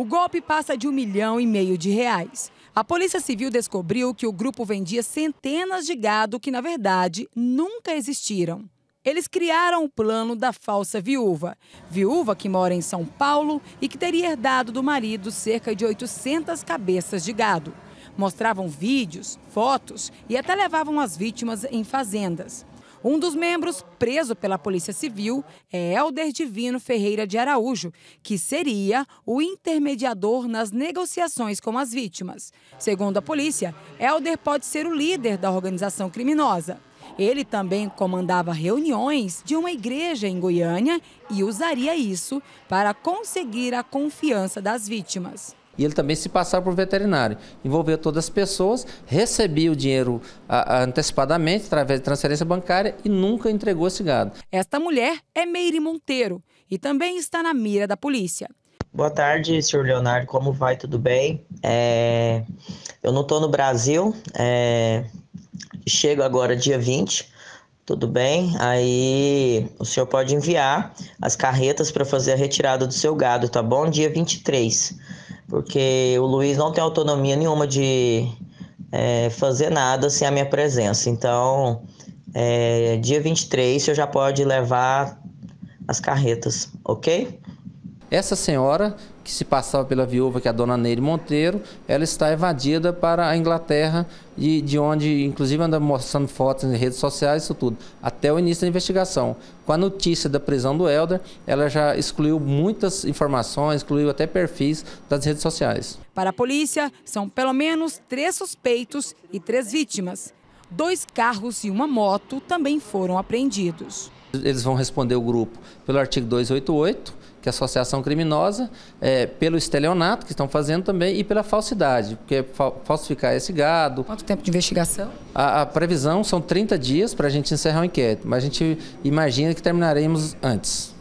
O golpe passa de um milhão e meio de reais. A Polícia Civil descobriu que o grupo vendia centenas de gado que, na verdade, nunca existiram. Eles criaram o plano da falsa viúva, viúva que mora em São Paulo e que teria herdado do marido cerca de 800 cabeças de gado. Mostravam vídeos, fotos e até levavam as vítimas em fazendas. Um dos membros preso pela Polícia Civil é Helder Divino Ferreira de Araújo, que seria o intermediador nas negociações com as vítimas. Segundo a polícia, Helder pode ser o líder da organização criminosa. Ele também comandava reuniões de uma igreja em Goiânia e usaria isso para conseguir a confiança das vítimas e ele também se passava por veterinário. Envolveu todas as pessoas, recebia o dinheiro antecipadamente através de transferência bancária e nunca entregou esse gado. Esta mulher é Meire Monteiro e também está na mira da polícia. Boa tarde, senhor Leonardo. Como vai? Tudo bem? É... Eu não estou no Brasil. É... Chego agora dia 20. Tudo bem? Aí o senhor pode enviar as carretas para fazer a retirada do seu gado, tá bom? Dia 23 porque o Luiz não tem autonomia nenhuma de é, fazer nada sem a minha presença. Então, é, dia 23 o senhor já pode levar as carretas, ok? Essa senhora, que se passava pela viúva, que é a dona Neide Monteiro, ela está evadida para a Inglaterra, e de onde, inclusive, anda mostrando fotos em redes sociais, isso tudo, até o início da investigação. Com a notícia da prisão do Helder, ela já excluiu muitas informações, excluiu até perfis das redes sociais. Para a polícia, são pelo menos três suspeitos e três vítimas. Dois carros e uma moto também foram apreendidos. Eles vão responder o grupo pelo artigo 288 que é a associação criminosa, é, pelo estelionato que estão fazendo também e pela falsidade, porque falsificar esse gado. Quanto tempo de investigação? A, a previsão são 30 dias para a gente encerrar o inquérito, mas a gente imagina que terminaremos antes.